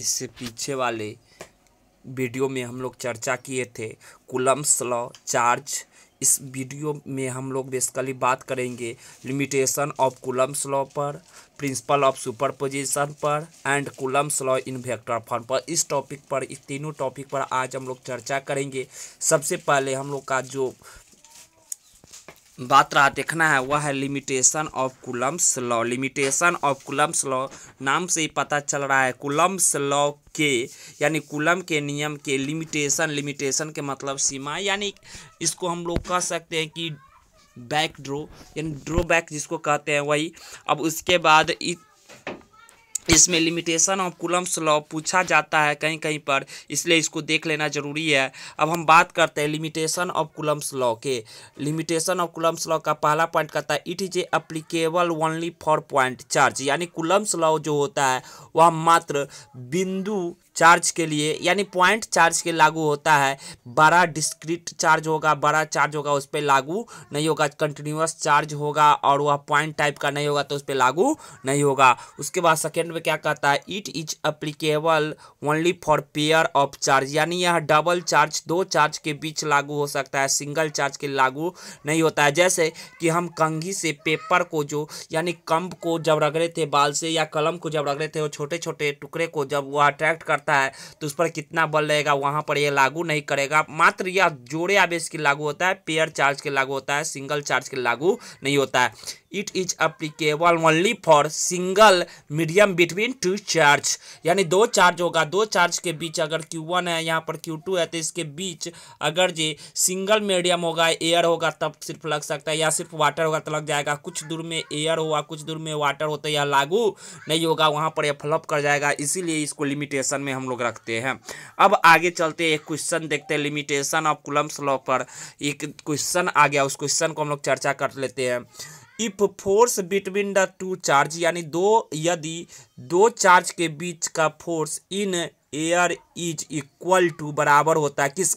इससे पीछे वाले वीडियो में हम लोग चर्चा किए थे कुलम्स लॉ चार्ज इस वीडियो में हम लोग बेसिकली बात करेंगे लिमिटेशन ऑफ कुलम्स लॉ पर प्रिंसिपल ऑफ सुपरपोजिशन पर and Coulomb's law in vector form पर इस टॉपिक पर इस तीनों टॉपिक पर आज हम लोग चर्चा करेंगे सबसे पहले हम लोग का जो बात रहा देखना है वह है limitation of Coulomb's law limitation of Coulomb's law नाम से ही पता चल रहा है कुलम्स लॉ के यानी कुलम के नियम के लिमिटेशन लिमिटेशन के मतलब सीमा यानी इसको हम लोग कह सकते हैं कि बैक ड्रो यानी ड्रो बैक जिसको कहते हैं वही अब उसके बाद इत, इसमें लिमिटेशन ऑफ कुलम्स लॉ पूछा जाता है कहीं कहीं पर इसलिए इसको देख लेना जरूरी है अब हम बात करते हैं लिमिटेशन ऑफ कुलम्स लॉ के लिमिटेशन ऑफ कुलम्स लॉ का पहला पॉइंट कहता है it is a applicable only for point charge यानी कुलम्स लॉ जो होता है वह मात्र बिंदु चार्ज के लिए यानी पॉइंट चार्ज के लागू होता है बड़ा डिस्क्रिट चार्ज होगा बड़ा चार्ज होगा उस पर लागू नहीं होगा कंटिन्यूस चार्ज होगा और वह पॉइंट टाइप का नहीं होगा तो उस पर लागू नहीं होगा उसके बाद सेकेंड में क्या कहता है it is applicable only for pair of charge यानी यह डबल चार्ज दो चार्ज के बीच लागू हो सकता है सिंगल चार्ज के लागू नहीं होता है जैसे कि हम कंघी से पेपर को जो यानी कंब को जब रगड़े थे बाल से या कलम को जब रगड़े थे वो छोटे छोटे टुकड़े को जब वह अट्रैक्ट करते करता है तो उस पर कितना बल रहेगा वहाँ पर यह लागू नहीं करेगा मात्र यह जोड़े आवेश के लागू होता है पेयर चार्ज के लागू होता है सिंगल चार्ज के लागू नहीं होता है it is applicable only for single medium between two charge यानी दो चार्ज होगा दो चार्ज के बीच अगर क्यू वन है यहाँ पर क्यू टू है तो इसके बीच अगर ये सिंगल मीडियम होगा एयर होगा तब सिर्फ लग सकता है या सिर्फ वाटर होगा तो लग जाएगा कुछ दूर में एयर हुआ कुछ दूर में वाटर होता है या लागू नहीं होगा वहाँ पर यह फ्लप कर जाएगा इसीलिए इसको लिमिटेशन में हम लोग रखते हैं अब आगे चलते एक क्वेश्चन देखते हैं लिमिटेशन ऑफ कुलम्स लॉ पर एक क्वेश्चन आ गया उस क्वेश्चन को हम लोग चर्चा कर लेते हैं if force between the two charge यानी दो यदि दो चार्ज के बीच का force in air is equal to बराबर होता है किस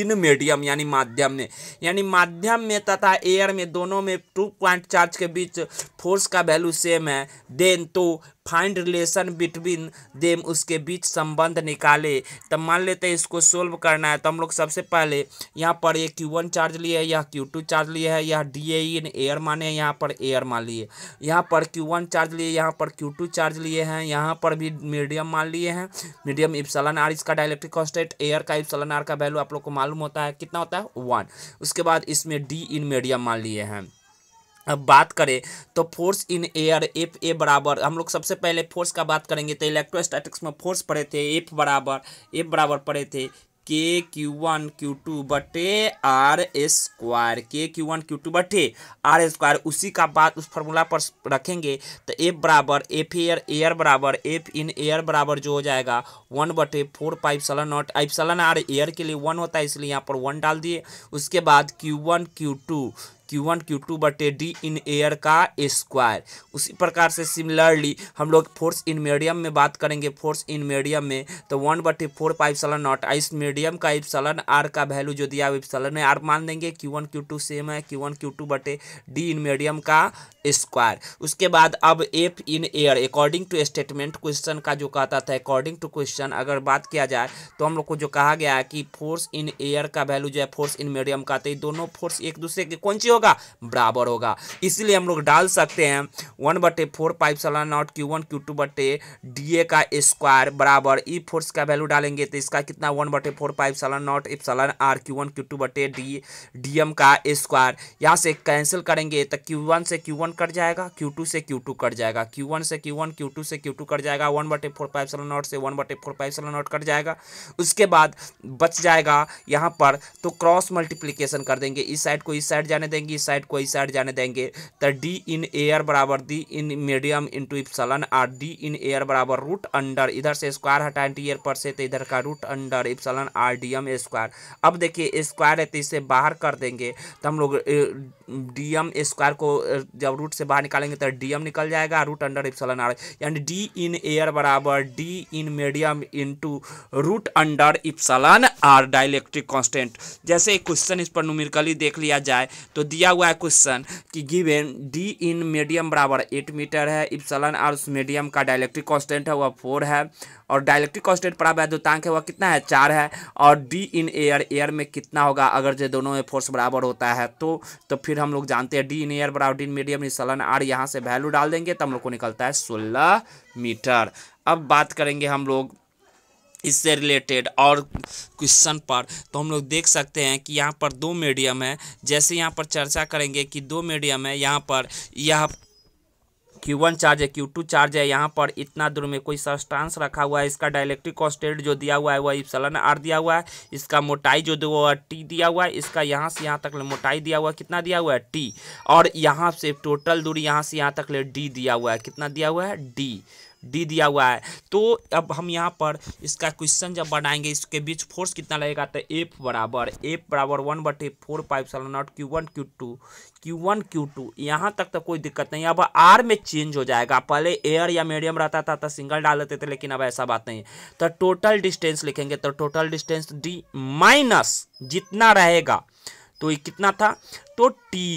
इन मीडियम यानी माध्यम में यानी माध्यम में तथा एयर में दोनों में टू पॉइंट चार्ज के बीच फोर्स का वैल्यू सेम है then to find relation between them उसके बीच संबंध निकाले तब मान लेते हैं इसको सोल्व करना है तो हम लोग सबसे पहले यहाँ पर ये क्यू वन चार्ज लिए है यह क्यू टू चार्ज लिए है यह डी ए इन एयर माने यहाँ पर एयर मान लिए यहाँ पर क्यू वन चार्ज लिए यहाँ पर क्यू टू चार्ज लिए हैं यहाँ पर भी मीडियम मान लिए हैं मीडियम इप्सलन आर इसका डायलेक्ट्रिक कॉन्स्टेंट एयर का इप्सलन आर का वैल्यू आप लोग को मालूम होता है कितना होता है वन उसके बाद इसमें डी इन मीडियम मान लिए हैं अब बात करें तो force in air F A बराबर हम लोग सबसे पहले फोर्स का बात करेंगे तो इलेक्ट्रोस्टैटिक्स में फोर्स पड़े थे एफ बराबर एफ बराबर पड़े थे K Q one Q two बटे are square K Q one Q two बटे आर स्क्वायर उसी का बात उस फॉर्मूला पर रखेंगे तो एफ बराबर एफ एयर एयर बराबर एफ इन एयर बराबर जो हो जाएगा वन बटे four pipe sullen naught epsilon r air के लिए वन होता है इसलिए यहाँ पर वन डाल दिए उसके बाद q one Q two Q one Q two बटे डी इन एयर का स्क्वायर उसी प्रकार से सिमिलरली हम लोग फोर्स इन मीडियम में बात करेंगे फोर्स इन मीडियम में तो वन बटे फोर पाइप सलन नॉट इस मीडियम का इप्सलन आर का वैल्यू जो दिया इप्सलन है आर मान देंगे q one Q two same है क्यू वन क्यू टू बटे डी इन मीडियम का स्क्वायर उसके बाद अब F in air according to statement question का जो कहता था अकॉर्डिंग टू क्वेश्चन अगर बात किया जाए तो हम लोग को जो कहा गया है कि फोर्स इन एयर का वैल्यू जो है फोर्स इन मीडियम का तो ये दोनों फोर्स एक दूसरे के कौन सी होगा होगा बराबर होगा इसलिए हम लोग डाल सकते हैं वन बटे four pi epsilon naught Q one Q two बटे डी ए का स्क्वायर बराबर ई फोर्स का वैल्यू डालेंगे तो इसका कितना वन बटे four pi epsilon naught epsilon r Q one Q two बटे डी डी एम का स्क्वायर यहाँ से कैंसिल करेंगे तो क्यू वन से क्यू वन कट जाएगा क्यू टू से क्यू टू कट जाएगा क्यू वन से क्यू वन क्यू टू से क्यू टू कट जाएगा वन बटे फोर पाइप सलान नॉट से वन बटे फोर पाइप सलान नॉट कट जाएगा उसके बाद बच जाएगा यहाँ पर तो क्रॉस मल्टीप्लीकेशन कर देंगे इस साइड को इस साइड जाने देंगे देंगे इस साइड को इस साइड जाने देंगे तो डी इन एयर बराबर d in medium into epsilon और डी इन एयर बराबर रूट अंडर इधर से स्क्वायर हटाए टी एयर पर से तो इधर का root under epsilon r d m square अब देखिए स्क्वायर है तो इसे बाहर कर देंगे तो हम लोग डी एम स्क्वायर को जब रूट से बाहर निकालेंगे तो डी एम निकल जाएगा रूट अंडर इप्सलन आर यानी डी इन एयर बराबर d in medium into root under epsilon r dielectric constant जैसे एक क्वेश्चन इस पर नुमिरकली देख लिया जाए तो दिया हुआ है क्वेश्चन कि गिवेन डी इन मीडियम बराबर एट मीटर है इप्सलन आर उस मीडियम का डायलैक्ट्रिक कॉन्स्टेंट है वह फोर है और डायलेक्ट्रिक कॉन्स्टेंट परावैद्युतांक है वह कितना है चार है और डी इन एयर एयर में कितना होगा अगर जो दोनों में फोर्स बराबर होता है तो तो फिर हम लोग जानते हैं डी इन एयर बराबर d in medium epsilon r यहाँ से वैल्यू डाल देंगे तो हम लोग को निकलता है सोलह मीटर अब बात करेंगे हम लोग इससे रिलेटेड और क्वेश्चन पर तो हम लोग देख सकते हैं कि यहाँ पर दो मीडियम है जैसे यहाँ पर चर्चा करेंगे कि दो मीडियम है यहाँ पर यह क्यू वन चार्ज है क्यू टू चार्ज है यहाँ पर इतना दूर में कोई सस्टांस रखा हुआ है इसका डायलेक्ट्रिक कॉन्स्टेंट जो दिया हुआ है वह इप्सलन आर दिया हुआ है इसका मोटाई जो दो टी दिया हुआ है इसका यहाँ से यहाँ तक मोटाई दिया हुआ है कितना दिया हुआ है टी और यहाँ से टोटल दूरी यहाँ से यहाँ तक ले डी दिया हुआ है कितना दिया हुआ है डी दे दिया हुआ है तो अब हम यहाँ पर इसका क्वेश्चन जब बनाएंगे इसके बीच फोर्स कितना लगेगा तो एफ बराबर एफ बराबर वन बटे four five seven naught Q one Q two Q one Q two यहाँ तक तो कोई दिक्कत नहीं अब आर में चेंज हो जाएगा पहले एयर या मीडियम रहता था तो सिंगल डाल देते थे लेकिन अब ऐसा बात नहीं तो टोटल डिस्टेंस लिखेंगे तो टोटल डिस्टेंस डी माइनस जितना रहेगा तो ये कितना था तो टी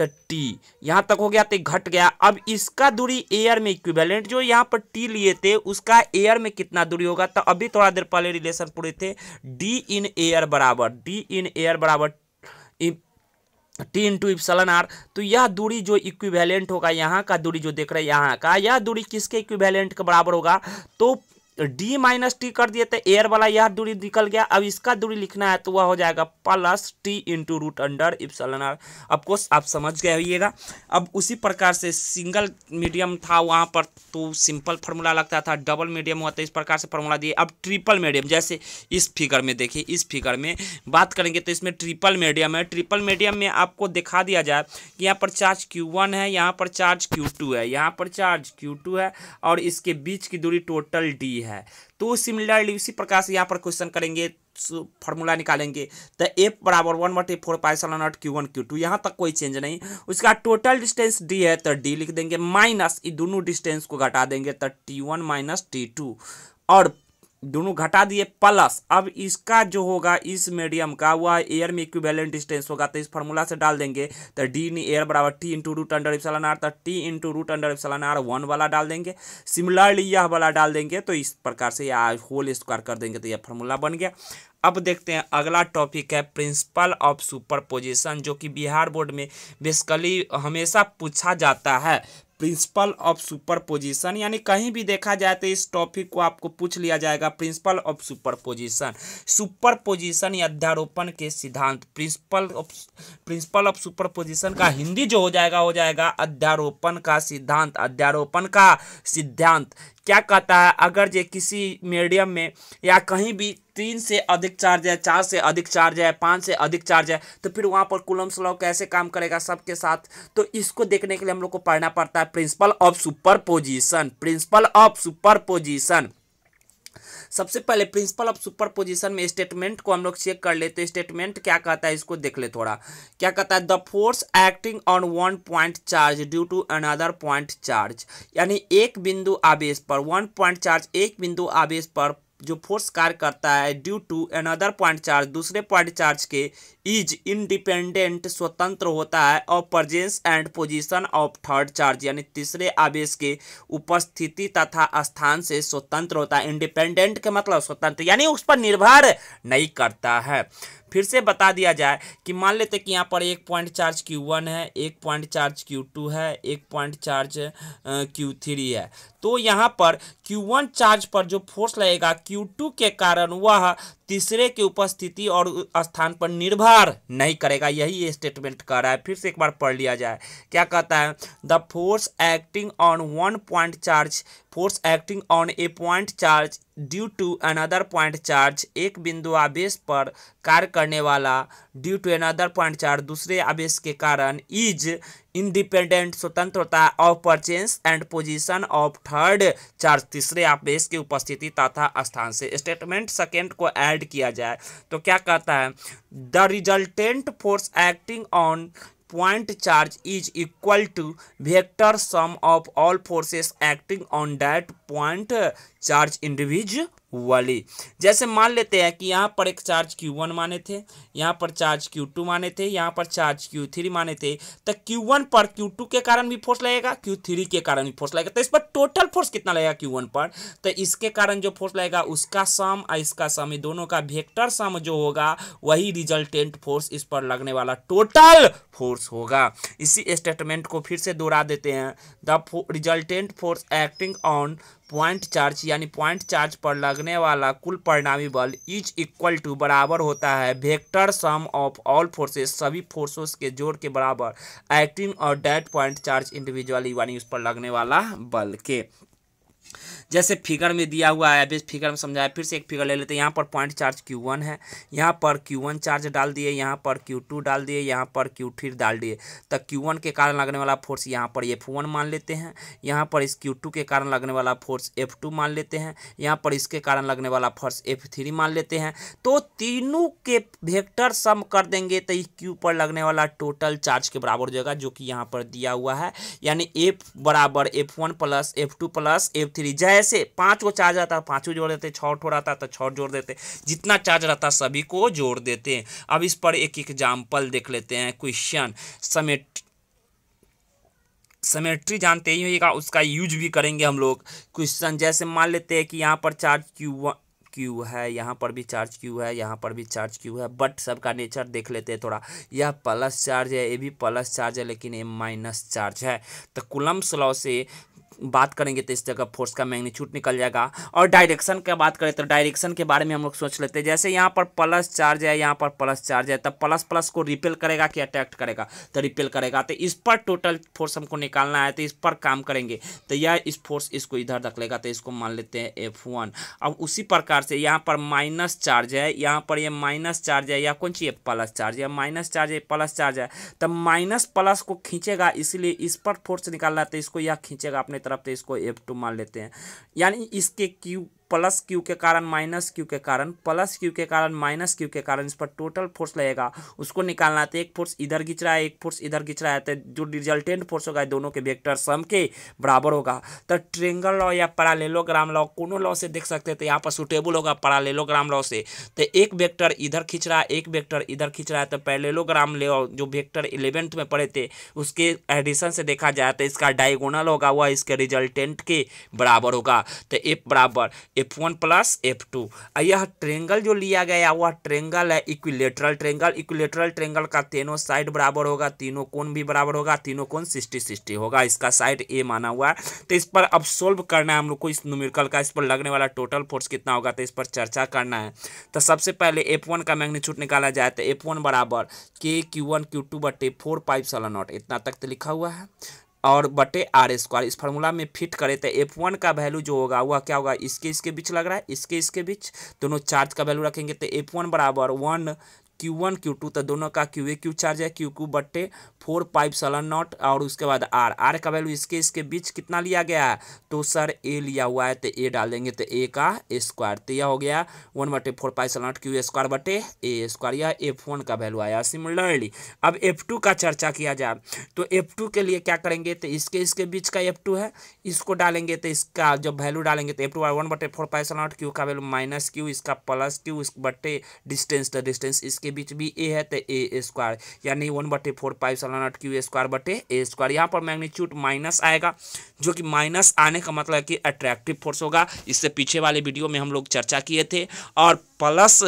तो टी यहाँ तक हो गया तो घट गया अब इसका दूरी एयर में इक्विवेलेंट जो यहाँ पर टी लिए थे उसका एयर में कितना दूरी होगा तो अभी थोड़ा देर पहले रिलेशन पूरे थे डी इन एयर बराबर डी इन एयर बराबर टी टू इप्सलन आर तो यह दूरी जो इक्विवेलेंट होगा यहाँ का दूरी जो देख रहे हैं यहाँ का यह दूरी किसके इक्विवेलेंट के बराबर होगा तो तो डी माइनस टी कर दिए तो एयर वाला यह दूरी निकल गया अब इसका दूरी लिखना है तो वह हो जाएगा plus t into root under epsilon r of course आप समझ गए होइएगा अब उसी प्रकार से सिंगल मीडियम था वहाँ पर तो सिंपल फार्मूला लगता था डबल मीडियम हुआ तो इस प्रकार से फार्मूला दिए अब ट्रिपल मीडियम जैसे इस फिगर में देखिए इस फिगर में बात करेंगे तो इसमें ट्रिपल मीडियम है ट्रिपल मीडियम में आपको दिखा दिया जाए कि यहाँ पर चार्ज क्यू है यहाँ पर चार्ज क्यू है यहाँ पर चार्ज क्यू है और इसके बीच की दूरी टोटल डी है है तो सिमिलरली उसी प्रकार से यहाँ पर क्वेश्चन करेंगे फॉर्मूला निकालेंगे तो एफ बराबर वन बटे four pi epsilon naught Q one Q two यहाँ तक कोई चेंज नहीं उसका टोटल डिस्टेंस डी है तो डी लिख देंगे माइनस ये दोनों डिस्टेंस को घटा देंगे तो t one minus t two और दोनों घटा दिए प्लस अब इसका जो होगा इस मीडियम का वह एयर में इक्विवेलेंट डिस्टेंस होगा तो इस फॉर्मूला से डाल देंगे तो डी नी एयर बराबर t into root under epsilon r तो t into root under epsilon r one वाला डाल देंगे सिमिलरली यह वाला डाल देंगे तो इस प्रकार से यह होल स्क्वायर कर देंगे तो यह फॉर्मूला बन गया अब देखते हैं अगला टॉपिक है प्रिंसिपल ऑफ सुपर पोजिशन जो कि बिहार बोर्ड में बेसिकली हमेशा पूछा जाता है प्रिंसिपल ऑफ सुपरपोजिशन यानी कहीं भी देखा जाए तो इस टॉपिक को आपको पूछ लिया जाएगा प्रिंसिपल ऑफ सुपरपोजिशन सुपरपोजिशन या अध्यारोपण के सिद्धांत principle of principle of superposition का हिंदी जो हो जाएगा हो जाएगा अध्यारोपण का सिद्धांत अध्यारोपण का सिद्धांत क्या कहता है अगर जे किसी मीडियम में या कहीं भी तीन से अधिक चार्ज है चार से अधिक चार्ज है पाँच से अधिक चार्ज है तो फिर वहाँ पर कुलम्स लॉ कैसे काम करेगा सबके साथ तो इसको देखने के लिए हम लोग को पढ़ना पड़ता है principle of superposition principle of superposition सबसे पहले प्रिंसिपल ऑफ सुपर पोजिशन में स्टेटमेंट को हम लोग चेक कर लेते हैं स्टेटमेंट क्या कहता है इसको देख ले थोड़ा क्या कहता है the force acting on one point charge due to another point charge यानी एक बिंदु आवेश पर वन पॉइंट चार्ज एक बिंदु आवेश पर जो फोर्स कार्य करता है due to another point charge दूसरे पॉइंट चार्ज के इज इंडिपेंडेंट स्वतंत्र होता है और presence and position of third charge यानी तीसरे आवेश के उपस्थिति तथा स्थान से स्वतंत्र होता है इंडिपेंडेंट का मतलब स्वतंत्र यानी उस पर निर्भर नहीं करता है फिर से बता दिया जाए कि मान लेते कि यहाँ पर एक पॉइंट चार्ज क्यू वन है एक पॉइंट चार्ज क्यू टू है एक पॉइंट चार्ज क्यू थ्री है तो यहाँ पर क्यू वन चार्ज पर जो फोर्स लगेगा क्यू टू के कारण वह तीसरे की उपस्थिति और स्थान पर निर्भर नहीं करेगा यही स्टेटमेंट कह रहा है फिर से एक बार पढ़ लिया जाए क्या कहता है the force acting on one point charge force acting on a point charge due to another point charge एक बिंदु आवेश पर कार्य करने वाला due to another point charge दूसरे आवेश के कारण इज इंडिपेंडेंट स्वतंत्रता of presence and position of third charge तीसरे आवेश की उपस्थिति तथा स्थान से स्टेटमेंट सेकेंड को ऐड किया जाए तो क्या कहता है the resultant force acting on point charge is equal to vector sum of all forces acting on that point charge individual वाली जैसे मान लेते हैं कि यहाँ पर एक चार्ज क्यू वन माने थे यहाँ पर चार्ज क्यू टू माने थे यहाँ पर चार्ज क्यू थ्री माने थे तो क्यू वन पर क्यू टू के कारण भी फोर्स लगेगा क्यू थ्री के कारण भी फोर्स लगेगा तो इस पर टोटल फोर्स कितना लगेगा क्यू वन पर तो इसके कारण जो फोर्स लगेगा उसका सम और इसका सम दोनों का वेक्टर सम जो होगा वही रिजल्टेंट फोर्स इस पर लगने वाला टोटल फोर्स होगा इसी स्टेटमेंट को फिर से दोहरा देते हैं the resultant force acting on point charge यानी पॉइंट चार्ज पर लगने वाला कुल परिणामी बल इज इक्वल टू बराबर होता है vector sum of all forces सभी फोर्सेस के जोड़ के बराबर एक्टिंग और डेट पॉइंट चार्ज इंडिविजुअली यानी उस पर लगने वाला बल के जैसे फिगर में दिया हुआ है अभी फिगर में समझाया फिर से एक फिगर ले लेते हैं यहाँ पर पॉइंट चार्ज क्यू है यहाँ पर क्यू चार्ज डाल दिए यहाँ पर क्यू डाल दिए यहाँ पर क्यू डाल दिए तो क्यू के कारण लगने वाला फोर्स यहाँ पर एफ मान लेते हैं यहाँ पर इस क्यू के कारण लगने वाला फोर्स एफ मान लेते हैं यहाँ पर इसके कारण लगने वाला फोर्स एफ मान लेते हैं तो तीनों के वेक्टर सम कर देंगे तो इस क्यू पर लगने वाला टोटल चार्ज के बराबर हो जाएगा जो कि यहाँ पर दिया हुआ है यानी एफ बराबर F one plus F two plus F three जय ऐसे पाँच को चार्ज आता को जोड़ देते छठ हो आता था तो छठ जोड़ देते जितना चार्ज रहता सभी को जोड़ देते हैं अब इस पर एक एग्जाम्पल देख लेते हैं क्वेश्चन समेट समेट्री जानते ही होगा उसका यूज भी करेंगे हम लोग क्वेश्चन जैसे मान लेते हैं कि यहाँ पर चार्ज क्यू क्यू है यहाँ पर भी चार्ज क्यू है यहाँ पर भी चार्ज क्यू है बट सबका नेचर देख लेते हैं थोड़ा यह प्लस चार्ज है ये भी प्लस चार्ज है लेकिन ये माइनस चार्ज है तो कुलम स्लॉ से बात करेंगे तो इस जगह फोर्स का मैग्नीच्यूट निकल जाएगा और डायरेक्शन का बात करें तो डायरेक्शन के बारे में हम लोग सोच लेते हैं जैसे यहाँ पर प्लस चार्ज है यहाँ पर प्लस चार्ज है तब प्लस प्लस को रिपेल करेगा कि अट्रैक्ट करेगा तो रिपेल करेगा तो इस पर टोटल फोर्स हमको निकालना है तो इस पर काम करेंगे तो यह इस फोर्स इसको इधर रख लेगा तो इसको मान लेते हैं एफ वन अब उसी प्रकार से यहाँ पर माइनस चार्ज है यहाँ पर यह माइनस चार्ज है या कौन सी प्लस चार्ज है माइनस चार्ज है प्लस चार्ज है तब माइनस प्लस को खींचेगा इसीलिए इस पर फोर्स निकालना है तो इसको यह खींचेगा अपने तरफ तो इसको एफ टू मान लेते हैं यानी इसके क्यू प्लस क्यू के कारण माइनस क्यू के कारण प्लस क्यू के कारण माइनस क्यू के कारण इस पर टोटल फोर्स लगेगा उसको निकालना तो एक फोर्स इधर घिंच रहा है एक फोर्स इधर घिंच रहा है तो जो रिजल्टेंट फोर्स होगा दोनों के वेक्टर सम के बराबर होगा तो ट्रेंगल लॉ या पैरालेलोग्राम लॉ कोनो लॉ से देख सकते हैं तो यहाँ पर सुटेबल होगा पैरालेलोग्राम लॉ से तो एक वेक्टर इधर खींच रहा है एक वेक्टर इधर खींच रहा है तो पैरेलोग्राम ले जो वेक्टर इलेवेंथ में पड़े थे उसके एडिशन से देखा जाए तो इसका डायगोनल होगा वह इसके रिजल्टेंट के बराबर होगा तो एफ बराबर F one plus F two यह ट्रेंगल जो लिया गया वह ट्रेंगल है इक्विलेटरल ट्रेंगल इक्विलेटरल ट्रेंगल का तीनों साइड बराबर होगा तीनों कोण भी बराबर होगा तीनों कोण सिक्सटी सिक्सटी होगा इसका साइड ए माना हुआ है तो इस पर अब सोल्व करना है हम लोग को इस न्यूमेरिकल का इस पर लगने वाला टोटल फोर्स कितना होगा तो इस पर चर्चा करना है तो सबसे पहले एफ वन का मैग्नीट्यूड निकाला जाए तो एफ वन बराबर K Q one Q two बटे फोर पाइप सला नॉट इतना तक तो लिखा हुआ है और बटे आर स्क्वायर इस फार्मूला में फिट करें तो एफ वन का वैल्यू जो होगा वह क्या होगा इसके इसके बीच लग रहा है इसके इसके बीच दोनों चार्ज का वैल्यू रखेंगे तो एफ वन बराबर one Q one Q two तो दोनों का क्यू ए क्यू चार्ज है क्यू क्यू बट्टे फोर पाइप सलन नॉट और उसके बाद आर आर का वैल्यू इसके इसके बीच कितना लिया गया है तो सर ए लिया हुआ है तो ए डाल देंगे तो ए का स्क्वायर तो यह हो गया वन बटे फोर पाइप सलन क्यू स्क्वायर बटे ए स्क्वायर यह एफ वन का वैल्यू आया सिमिलरली अब एफ टू का चर्चा किया जाए तो एफ टू के लिए क्या करेंगे तो इसके इसके बीच का एफ टू है इसको डालेंगे तो इसका जब वैल्यू डालेंगे तो एफ टू वन बटे फोर पाइप सलन क्यू का वैल्यू माइनस क्यू इसका प्लस क्यू इस बटे डिस्टेंस द डिस्टेंस इसके बीच भी ए है तो ए स्क्वायर यानी वन बटे फोर पाइव सलान अट क्यू स्क्वायर बटे ए स्क्वायर यहाँ पर मैग्नीट्यूड माइनस आएगा जो कि माइनस आने का मतलब कि अट्रैक्टिव फोर्स होगा इससे पीछे वाले वीडियो में हम लोग चर्चा किए थे और प्लस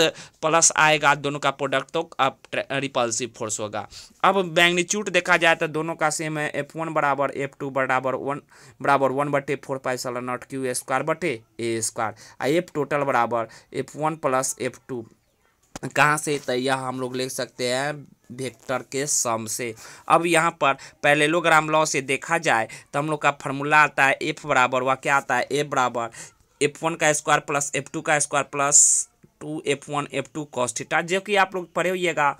प्लस आएगा दोनों का प्रोडक्ट तो अब रिपल्सिव फोर्स होगा अब मैग्नीट्यूड देखा जाए तो दोनों का सेम है एफ वन बराबर एफ टू बराबर वन बराबर वन बटे फोर पाइव सल नॉट क्यू स्क्वायर बटे ए स्क्वायर एफ टोटल बराबर F one plus F two कहाँ से यह हम लोग ले सकते हैं वेक्टर के सम से अब यहाँ पर पैलेलोग्राम लॉ से देखा जाए तो हम लोग का फार्मूला आता है एफ बराबर वह क्या आता है ए बराबर एफ वन का स्क्वायर प्लस एफ टू का square plus two F one F two cos theta जो कि आप लोग पढ़े होइएगा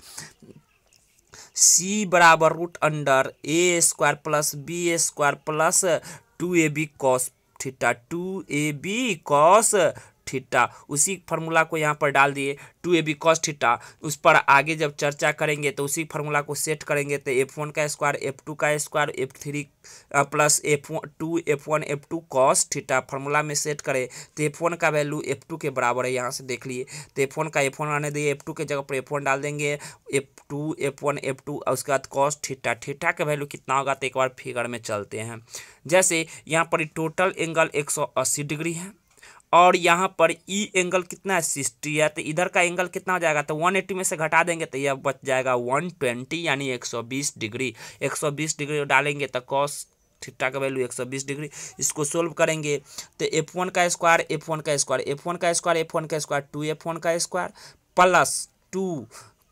सी बराबर root under A square plus B square plus two A B cos theta two A B cos theta उसी formula को यहाँ पर डाल दिए two A B cos theta उस पर आगे जब चर्चा करेंगे तो उसी फार्मूला को सेट करेंगे तो एफ वन का स्क्वायर एफ टू का square F three plus F two F one F two cos theta formula में सेट करें तो एफ वन का वैल्यू एफ टू के बराबर है यहाँ से देख लिए तो एफ वन का एफ वन आने दिए एफ टू के जगह पर एफ वन डाल देंगे F two F one F two और उसके बाद कॉस थीटा थीटा का वैल्यू कितना होगा तो एक बार फिगर में चलते हैं जैसे यहाँ पर टोटल एंगल एक सौ अस्सी डिग्री है और यहाँ पर ई e एंगल कितना है सिक्सटी है तो इधर का एंगल कितना हो जाएगा तो वन एट्टी में से घटा देंगे तो यह बच जाएगा वन ट्वेंटी यानी एक सौ बीस डिग्री एक सौ बीस डिग्री डालेंगे तो कॉस थीटा का वैल्यू 120 डिग्री इसको सोल्व करेंगे तो एफ वन का स्क्वायर एफ वन का स्क्वायर एफ वन का स्क्वायर एफ वन का स्क्वायर टू एफ वन का square plus two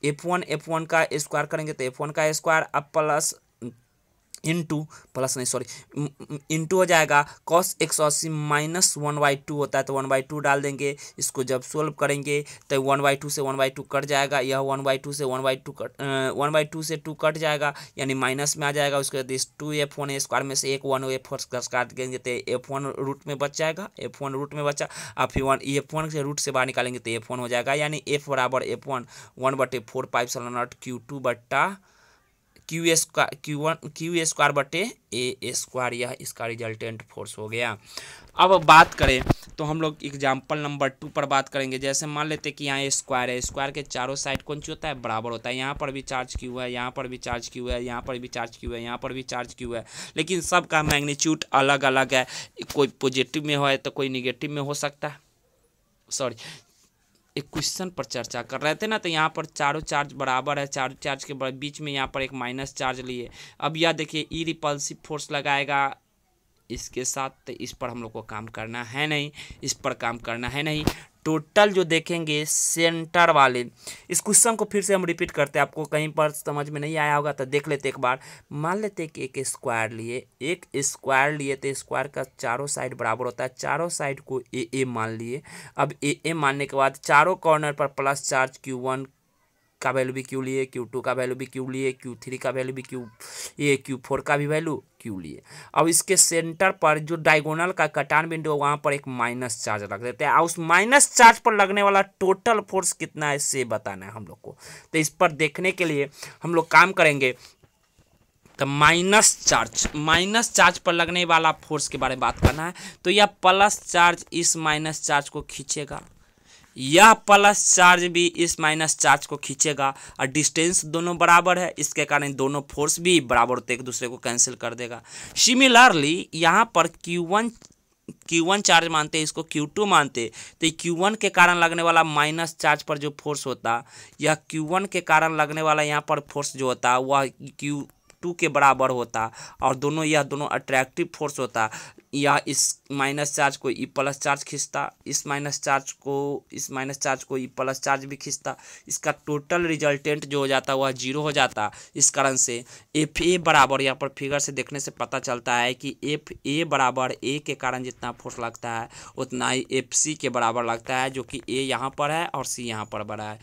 F one F one का स्क्वायर करेंगे तो एफ वन का स्क्वायर अब प्लस इंटू प्लस नहीं सॉरी इंटू हो जाएगा कॉस एक सौ अस्सी माइनस वन बाई टू होता है तो वन बाई टू डाल देंगे इसको जब सोल्व करेंगे तो वन बाई टू से वन बाई टू कट जाएगा यह वन बाई टू से one by two cut one by two से टू कट जाएगा यानी माइनस में आ जाएगा उसके बाद इस टू एफ वन स्क्वायर में से एक वन एफ फोर काट देंगे तो एफ वन रूट में बच जाएगा एफ वन रूट में बचा और फिर वन एफ वन से रूट से बाहर निकालेंगे तो एफ वन हो जाएगा यानी एफ बराबर एफ वन वन बटे फोर पाइव सलन नॉट क्यू टू बट्टा Q A square Q one Q A square बटे ए स्क्वायर यह इसका रिजल्टेंट फोर्स हो गया अब बात करें तो हम लोग एग्जाम्पल नंबर टू पर बात करेंगे जैसे मान लेते कि यहाँ स्क्वायर है स्क्वायर के चारों साइड कौन सी होता है बराबर होता है यहाँ पर भी चार्ज क्यू है यहाँ पर भी चार्ज क्यू है यहाँ पर भी चार्ज क्यू है यहाँ पर भी चार्ज क्यू है लेकिन सबका मैग्नीट्यूड अलग अलग है कोई पॉजिटिव में हो तो कोई निगेटिव में हो सकता है सॉरी एक क्वेश्चन पर चर्चा कर रहे थे ना तो यहाँ पर चारों चार्ज बराबर है चारों चार्ज के बीच में यहाँ पर एक माइनस चार्ज लिए अब यह देखिए ई रिपल्सिव फोर्स लगाएगा इसके साथ तो इस पर हम लोग को काम करना है नहीं इस पर काम करना है नहीं टोटल जो देखेंगे सेंटर वाले इस क्वेश्चन को फिर से हम रिपीट करते हैं आपको कहीं पर समझ में नहीं आया होगा तो देख लेते एक बार मान लेते कि एक स्क्वायर लिए एक स्क्वायर लिए तो स्क्वायर का चारों साइड बराबर होता है चारों साइड को ए ए मान लिए अब ए ए मानने के बाद चारों कॉर्नर पर प्लस चार्ज क्यू वन का वैल्यू भी क्यू लिए क्यू टू का वैल्यू भी क्यू लिए क्यू थ्री का वैल्यू भी क्यू ये क्यू फोर का भी वैल्यू क्यू लिए अब इसके सेंटर पर जो डायगोनल का कटान बिंदु है वहाँ पर एक माइनस चार्ज लग देते हैं और उस माइनस चार्ज पर लगने वाला टोटल फोर्स कितना है से बताना है हम लोग को तो इस पर देखने के लिए हम लोग काम करेंगे तो माइनस चार्ज माइनस चार्ज पर लगने वाला फोर्स के बारे में बात करना है तो यह प्लस चार्ज इस माइनस चार्ज को खींचेगा यह प्लस चार्ज भी इस माइनस चार्ज को खींचेगा और डिस्टेंस दोनों बराबर है इसके कारण दोनों फोर्स भी बराबर होते एक दूसरे को कैंसिल कर देगा सिमिलरली यहाँ पर Q one Q one charge मानते हैं इसको क्यू टू मानते तो क्यू वन के कारण लगने वाला माइनस चार्ज पर जो फोर्स होता यह क्यू वन के कारण लगने वाला यहाँ पर फोर्स जो होता वह क्यू टू के बराबर होता और दोनों यह दोनों अट्रैक्टिव फोर्स होता यह इस माइनस चार्ज को ई प्लस चार्ज खींचता इस माइनस चार्ज को इस माइनस चार्ज को ई प्लस चार्ज भी खींचता इसका टोटल रिजल्टेंट जो हो जाता वह जीरो हो जाता इस कारण से एफ ए बराबर यहाँ पर फिगर से देखने से पता चलता है कि एफ ए बराबर ए के कारण जितना फोर्स लगता है उतना ही एफ सी के बराबर लगता है जो कि ए यहाँ पर है और सी यहाँ पर बड़ा है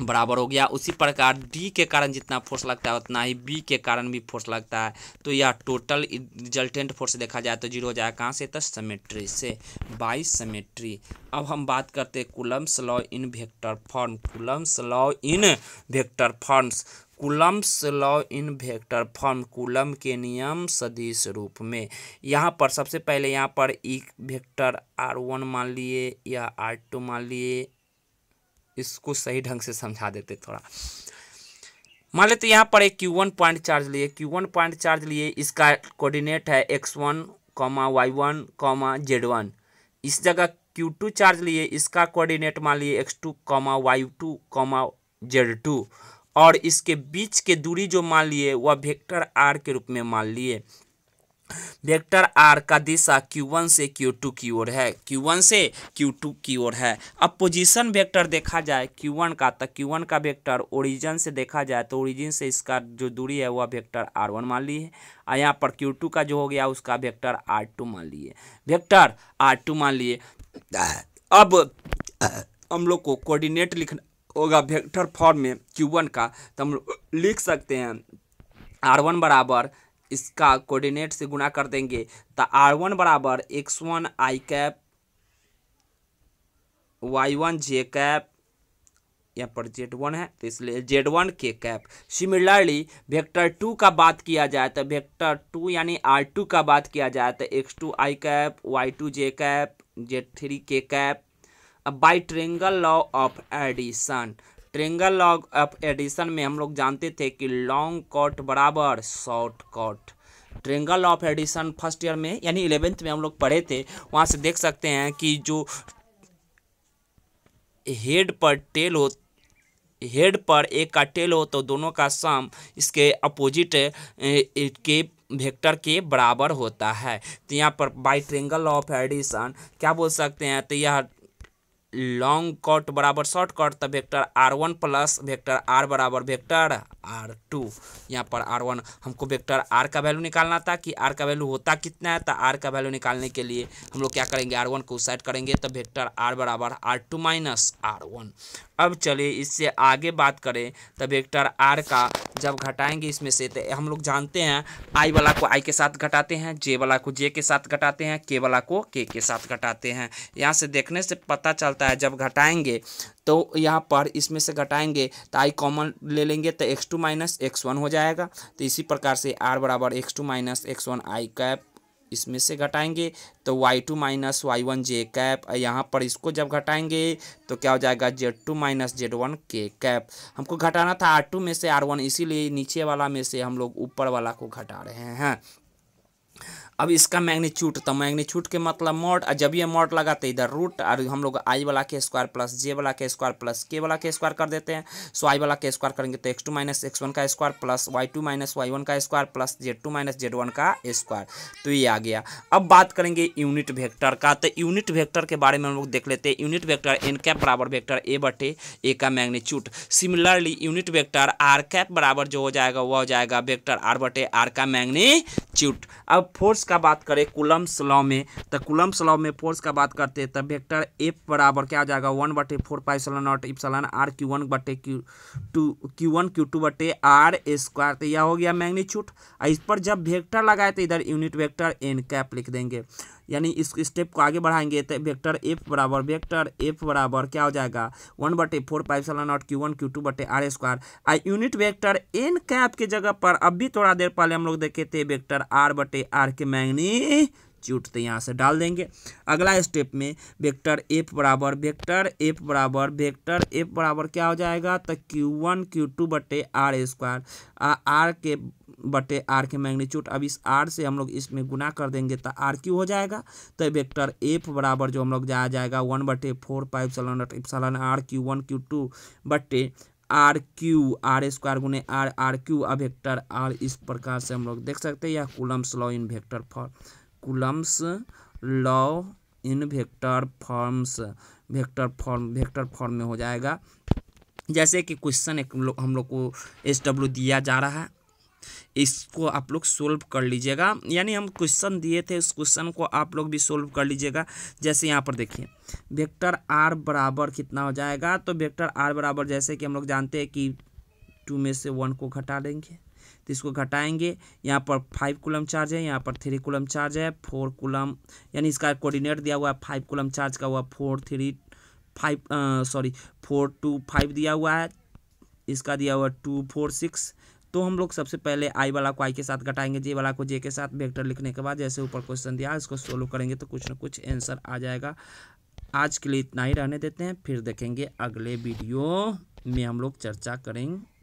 बराबर हो गया उसी प्रकार डी के कारण जितना फोर्स लगता है उतना ही बी के कारण भी फोर्स लगता है तो यह टोटल रिजल्टेंट फोर्स देखा जाए तो जीरो हो जाएगा कहाँ से तो समेट्री से बाई समेट्री अब हम बात करते हैं Coulomb's law in vector form Coulomb's law in vector forms Coulomb's law in vector form Coulomb के नियम सदिश रूप में यहाँ पर सबसे पहले यहाँ पर एक वेक्टर आर वन मान लिए या आर टू मान लिए इसको सही ढंग से समझा देते थोड़ा मान लेते यहाँ पर एक क्यू वन पॉइंट चार्ज लिए क्यू वन पॉइंट चार्ज लिए इसका कोऑर्डिनेट है X one comma Y one comma Z one इस जगह क्यू टू चार्ज लिए इसका कोऑर्डिनेट मान लिए X two comma Y two comma Z two और इसके बीच के दूरी जो मान लिए वह वेक्टर आर के रूप में मान लिए वेक्टर आर का दिशा Q1 से Q2 की ओर है Q1 से Q2 की ओर है अब पोजीशन वेक्टर देखा जाए Q1 का तो Q1 का वेक्टर ओरिजिन से देखा जाए तो ओरिजिन से इसका जो दूरी है वह वेक्टर R1 मान ली है और यहाँ पर Q2 का जो हो गया उसका वेक्टर R2 मान लिए वेक्टर R2 मान लिए अब हम लोग को कोऑर्डिनेट लिखना होगा वेक्टर फॉर्म में Q1 का तो हम लिख सकते हैं आर वन बराबर इसका कोऑर्डिनेट से गुणा कर देंगे तो आर वन बराबर X one I cap Y one J cap यहाँ पर जेड वन है तो इसलिए Z one K cap similarly vector two का बात किया जाए तो वेक्टर टू यानी आर टू का बात किया जाए तो X two I cap Y two J cap Z three K cap by triangle law of addition triangle law of addition में हम लोग जानते थे कि लॉन्ग कॉट बराबर short cut triangle of addition first year में यानी इलेवेंथ में हम लोग पढ़े थे वहाँ से देख सकते हैं कि जो हेड पर टेल हो हेड पर एक का टेल हो तो दोनों का सम इसके अपोजिट के वेक्टर के बराबर होता है तो यहाँ पर बाई ट्रेंगल ऑफ एडिशन क्या बोल सकते हैं तो यह लॉन्ग कट बराबर शॉर्ट कट तो vector R one plus vector R बराबर वेक्टर आर टू यहाँ पर आर वन हमको वेक्टर आर का वैल्यू निकालना था कि आर का वैल्यू होता कितना है तो आर का वैल्यू निकालने के लिए हम लोग क्या करेंगे आर वन को साइड करेंगे तो वेक्टर आर बराबर R two minus R one अब चलिए इससे आगे बात करें तो वेक्टर आर का जब घटाएंगे इसमें से तो हम लोग जानते हैं आई वाला को आई के साथ घटाते हैं जे वाला को जे के साथ घटाते हैं के वाला को के के साथ घटाते हैं यहाँ से देखने से पता चलता है जब घटाएंगे तो यहाँ पर इसमें से घटाएंगे तो आई कॉमन ले लेंगे तो X two minus X one हो जाएगा तो इसी प्रकार से आर बराबर X two minus X one I cap इसमें से घटाएंगे तो Y two minus Y one J cap यहाँ पर इसको जब घटाएंगे तो क्या हो जाएगा Z two minus Z one K cap हमको घटाना था आर टू में से आर वन इसीलिए नीचे वाला में से हम लोग ऊपर वाला को घटा रहे हैं अब इसका मैग्नीच्यूट तो मैग्नीच्यूट के मतलब मॉड और जब ये मोट लगाते इधर रूट और हम लोग आई वाला के स्क्वायर प्लस जे वाला के स्क्वायर प्लस के वाला के स्क्वायर कर देते हैं सो आई वाला के स्क्वायर करेंगे तो X two minus X one का square plus Y two minus Y one का square plus Z two minus Z one का स्क्वायर तो ये आ गया अब बात करेंगे यूनिट वेक्टर का तो यूनिट वेक्टर के बारे में हम लोग देख लेते हैं यूनिट वेक्टर एन कैप बराबर वेक्टर ए बटे ए का magnitude similarly unit vector R cap बराबर जो हो जाएगा वह हो जाएगा वेक्टर आर बटे आर का मैग्नीच्यूट अब फोर्स का बात करें कुलम्स लॉ में तो कुलम्स लॉ में फोर्स का बात करते हैं तो वेक्टर एफ बराबर क्या आ जाएगा वन बटे फोर पाई सलन naught epsilon R Q one बटे Q two Q one Q two बटे आर स्क्वायर तो यह हो गया मैग्नीच्यूट इस पर जब वेक्टर लगाए तो इधर यूनिट वेक्टर एन कैप लिख देंगे यानी इस स्टेप को आगे बढ़ाएंगे तो वेक्टर एफ बराबर वेक्टर एफ बराबर क्या हो जाएगा वन बटे फोर पाइव सेवन naught Q one Q two बटे आर स्क्वायर आ यूनिट वेक्टर एन कैप के जगह पर अब भी थोड़ा देर पहले हम लोग देखे थे वेक्टर आर बटे आर के मैंगनी चूट तो यहाँ से डाल देंगे अगला स्टेप में वेक्टर एफ बराबर वेक्टर एफ बराबर वेक्टर एफ बराबर क्या हो जाएगा तो क्यू वन क्यू टू बटे आर स्क्वायर आर के बटे आर के मैग्नीच्यूट अब इस आर से हम लोग इसमें गुना कर देंगे तो आर क्यू हो जाएगा तो वेक्टर एफ बराबर जो हम लोग जाया जाएगा वन बटे फोर पाइव सलन सलन R Q one Q two बटे आर क्यू आर स्क्वायर गुने आर आर क्यू अब वेक्टर आर इस प्रकार से हम लोग देख सकते हैं या Coulomb's law in vector form Coulomb's law in vector forms vector form vector form में हो जाएगा जैसे कि क्वेश्चन एक हम लोग को एस डब्ल्यू दिया जा रहा है इसको आप लोग सोल्व कर लीजिएगा यानी हम क्वेश्चन दिए थे उस क्वेश्चन को आप लोग भी सोल्व कर लीजिएगा जैसे यहाँ पर देखिए वेक्टर आर बराबर कितना हो जाएगा तो वेक्टर आर बराबर जैसे कि हम लोग जानते हैं कि टू में से वन को घटा देंगे तो इसको घटाएंगे यहाँ पर फाइव कुलम चार्ज है यहाँ पर थ्री कुलम चार्ज है फोर कुलम यानी इसका कोऑर्डिनेट दिया हुआ है फाइव कुलम चार्ज का हुआ four three five sorry four two five दिया हुआ है इसका दिया हुआ टू फोर सिक्स तो हम लोग सबसे पहले आई वाला को आई के साथ घटाएंगे जे वाला को जे के साथ वेक्टर लिखने के बाद जैसे ऊपर क्वेश्चन दिया इसको सोल्व करेंगे तो कुछ ना कुछ आंसर आ जाएगा आज के लिए इतना ही रहने देते हैं फिर देखेंगे अगले वीडियो में हम लोग चर्चा करेंगे